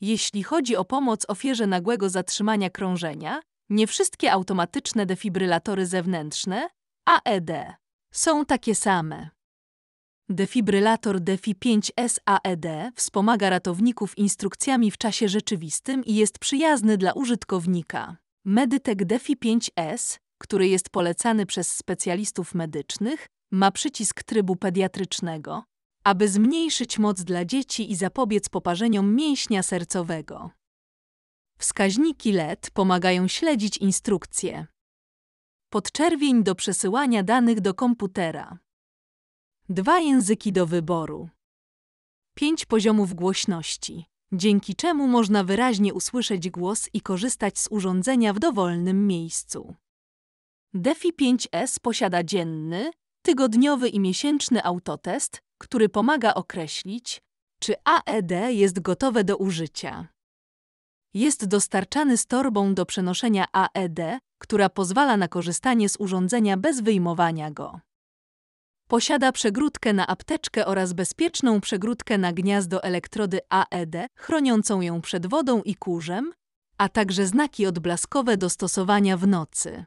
Jeśli chodzi o pomoc ofierze nagłego zatrzymania krążenia, nie wszystkie automatyczne defibrylatory zewnętrzne, AED, są takie same. Defibrylator DEFI-5S AED wspomaga ratowników instrukcjami w czasie rzeczywistym i jest przyjazny dla użytkownika. Medytek DEFI-5S, który jest polecany przez specjalistów medycznych, ma przycisk trybu pediatrycznego, aby zmniejszyć moc dla dzieci i zapobiec poparzeniom mięśnia sercowego. Wskaźniki LED pomagają śledzić instrukcje. Podczerwień do przesyłania danych do komputera. Dwa języki do wyboru. Pięć poziomów głośności, dzięki czemu można wyraźnie usłyszeć głos i korzystać z urządzenia w dowolnym miejscu. DeFi 5S posiada dzienny, tygodniowy i miesięczny autotest, który pomaga określić, czy AED jest gotowe do użycia. Jest dostarczany z torbą do przenoszenia AED, która pozwala na korzystanie z urządzenia bez wyjmowania go. Posiada przegródkę na apteczkę oraz bezpieczną przegródkę na gniazdo elektrody AED, chroniącą ją przed wodą i kurzem, a także znaki odblaskowe do stosowania w nocy.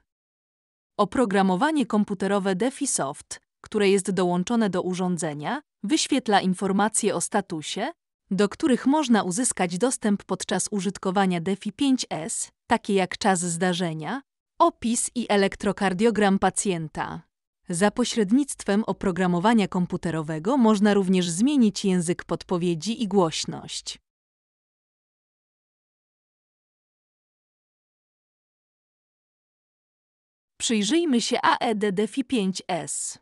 Oprogramowanie komputerowe DefiSoft które jest dołączone do urządzenia, wyświetla informacje o statusie, do których można uzyskać dostęp podczas użytkowania DeFi 5S, takie jak czas zdarzenia, opis i elektrokardiogram pacjenta. Za pośrednictwem oprogramowania komputerowego można również zmienić język podpowiedzi i głośność. Przyjrzyjmy się AED DeFi 5S.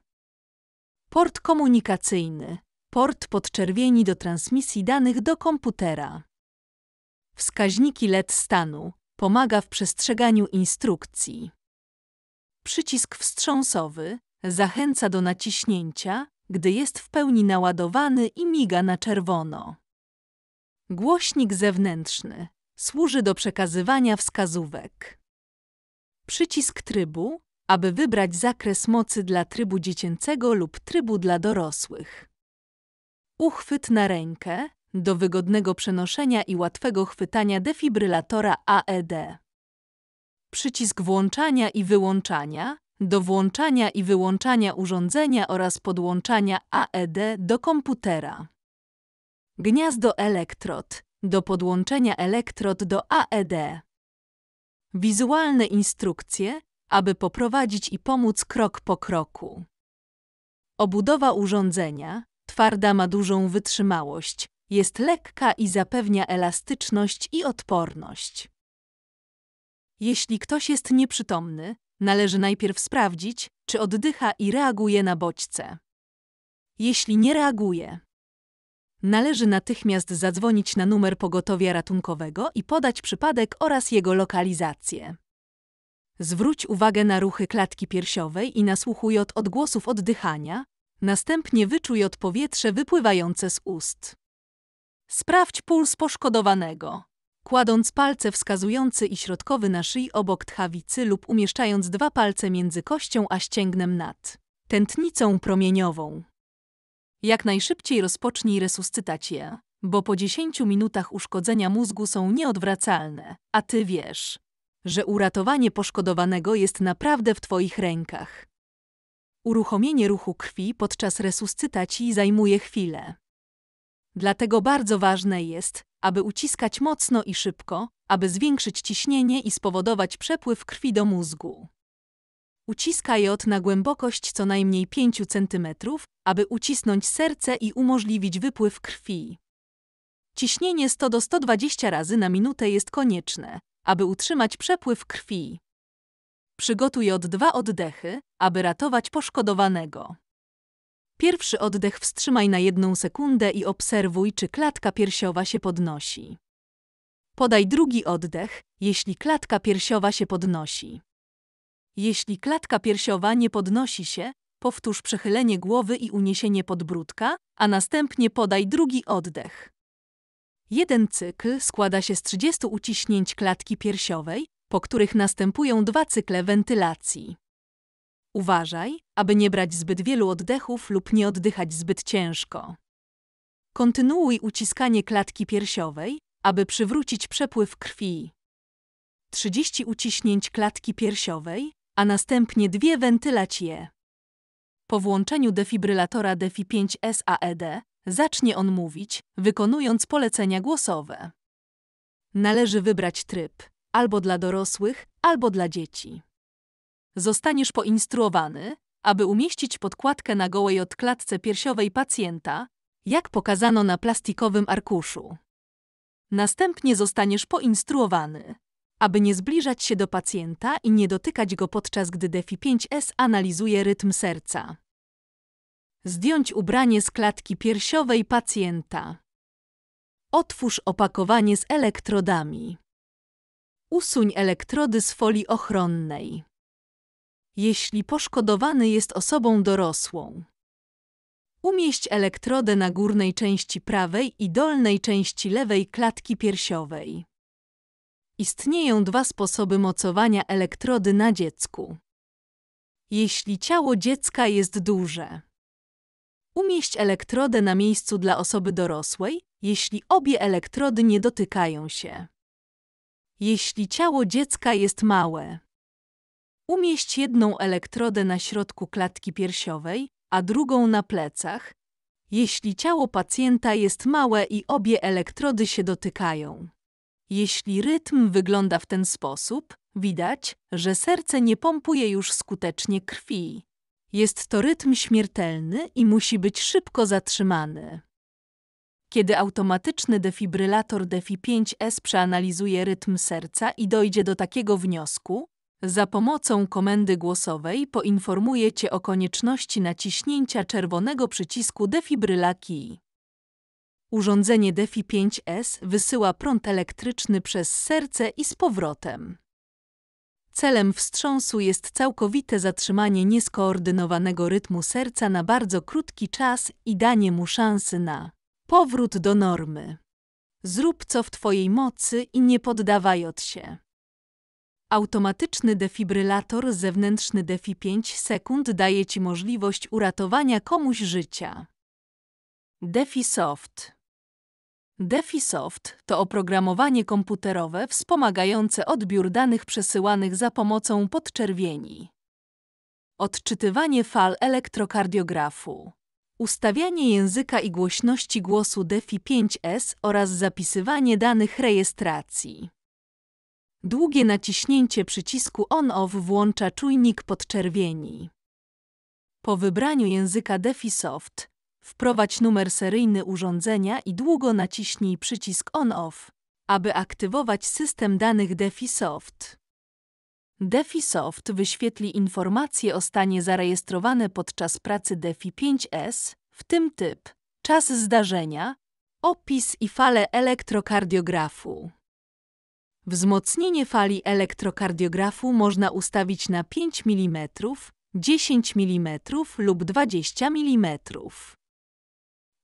Port komunikacyjny. Port podczerwieni do transmisji danych do komputera. Wskaźniki LED stanu. Pomaga w przestrzeganiu instrukcji. Przycisk wstrząsowy zachęca do naciśnięcia, gdy jest w pełni naładowany i miga na czerwono. Głośnik zewnętrzny służy do przekazywania wskazówek. Przycisk trybu aby wybrać zakres mocy dla trybu dziecięcego lub trybu dla dorosłych. Uchwyt na rękę do wygodnego przenoszenia i łatwego chwytania defibrylatora AED. Przycisk włączania i wyłączania do włączania i wyłączania urządzenia oraz podłączania AED do komputera. Gniazdo elektrod do podłączenia elektrod do AED. Wizualne instrukcje aby poprowadzić i pomóc krok po kroku. Obudowa urządzenia, twarda ma dużą wytrzymałość, jest lekka i zapewnia elastyczność i odporność. Jeśli ktoś jest nieprzytomny, należy najpierw sprawdzić, czy oddycha i reaguje na bodźce. Jeśli nie reaguje, należy natychmiast zadzwonić na numer pogotowia ratunkowego i podać przypadek oraz jego lokalizację. Zwróć uwagę na ruchy klatki piersiowej i nasłuchuj od odgłosów oddychania, następnie wyczuj od powietrze wypływające z ust. Sprawdź puls poszkodowanego. Kładąc palce wskazujący i środkowy na szyi obok tchawicy lub umieszczając dwa palce między kością a ścięgnem nad tętnicą promieniową. Jak najszybciej rozpocznij je, bo po 10 minutach uszkodzenia mózgu są nieodwracalne, a ty wiesz że uratowanie poszkodowanego jest naprawdę w Twoich rękach. Uruchomienie ruchu krwi podczas resuscytacji zajmuje chwilę. Dlatego bardzo ważne jest, aby uciskać mocno i szybko, aby zwiększyć ciśnienie i spowodować przepływ krwi do mózgu. Uciska jod na głębokość co najmniej 5 cm, aby ucisnąć serce i umożliwić wypływ krwi. Ciśnienie 100 do 120 razy na minutę jest konieczne, aby utrzymać przepływ krwi. Przygotuj od dwa oddechy, aby ratować poszkodowanego. Pierwszy oddech wstrzymaj na jedną sekundę i obserwuj, czy klatka piersiowa się podnosi. Podaj drugi oddech, jeśli klatka piersiowa się podnosi. Jeśli klatka piersiowa nie podnosi się, powtórz przechylenie głowy i uniesienie podbródka, a następnie podaj drugi oddech. Jeden cykl składa się z 30 uciśnięć klatki piersiowej, po których następują dwa cykle wentylacji. Uważaj, aby nie brać zbyt wielu oddechów lub nie oddychać zbyt ciężko. Kontynuuj uciskanie klatki piersiowej, aby przywrócić przepływ krwi. 30 uciśnięć klatki piersiowej, a następnie dwie wentylać je. Po włączeniu defibrylatora Defi5 SAED Zacznie on mówić, wykonując polecenia głosowe. Należy wybrać tryb albo dla dorosłych, albo dla dzieci. Zostaniesz poinstruowany, aby umieścić podkładkę na gołej odkładce piersiowej pacjenta, jak pokazano na plastikowym arkuszu. Następnie zostaniesz poinstruowany, aby nie zbliżać się do pacjenta i nie dotykać go podczas gdy DeFi5S analizuje rytm serca. Zdjąć ubranie z klatki piersiowej pacjenta. Otwórz opakowanie z elektrodami. Usuń elektrody z folii ochronnej. Jeśli poszkodowany jest osobą dorosłą. Umieść elektrodę na górnej części prawej i dolnej części lewej klatki piersiowej. Istnieją dwa sposoby mocowania elektrody na dziecku. Jeśli ciało dziecka jest duże. Umieść elektrodę na miejscu dla osoby dorosłej, jeśli obie elektrody nie dotykają się. Jeśli ciało dziecka jest małe. Umieść jedną elektrodę na środku klatki piersiowej, a drugą na plecach, jeśli ciało pacjenta jest małe i obie elektrody się dotykają. Jeśli rytm wygląda w ten sposób, widać, że serce nie pompuje już skutecznie krwi. Jest to rytm śmiertelny i musi być szybko zatrzymany. Kiedy automatyczny defibrylator DeFi5S przeanalizuje rytm serca i dojdzie do takiego wniosku, za pomocą komendy głosowej poinformuje Cię o konieczności naciśnięcia czerwonego przycisku Defibryla Key. Urządzenie DeFi5S wysyła prąd elektryczny przez serce i z powrotem. Celem wstrząsu jest całkowite zatrzymanie nieskoordynowanego rytmu serca na bardzo krótki czas i danie mu szansy na powrót do normy. Zrób co w Twojej mocy i nie poddawaj od się. Automatyczny defibrylator zewnętrzny Defi 5 sekund daje Ci możliwość uratowania komuś życia. Defi soft DefiSoft to oprogramowanie komputerowe wspomagające odbiór danych przesyłanych za pomocą podczerwieni. Odczytywanie fal elektrokardiografu. Ustawianie języka i głośności głosu DeFi5S oraz zapisywanie danych rejestracji. Długie naciśnięcie przycisku ON-OFF włącza czujnik podczerwieni. Po wybraniu języka DefiSoft Wprowadź numer seryjny urządzenia i długo naciśnij przycisk On-Off, aby aktywować system danych DefiSoft. DefiSoft wyświetli informacje o stanie zarejestrowane podczas pracy Defi 5S, w tym typ, czas zdarzenia, opis i fale elektrokardiografu. Wzmocnienie fali elektrokardiografu można ustawić na 5 mm, 10 mm lub 20 mm.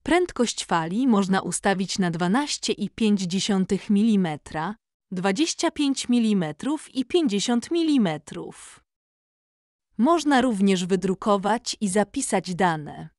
Prędkość fali można ustawić na 12,5 mm, 25 mm i 50 mm. Można również wydrukować i zapisać dane.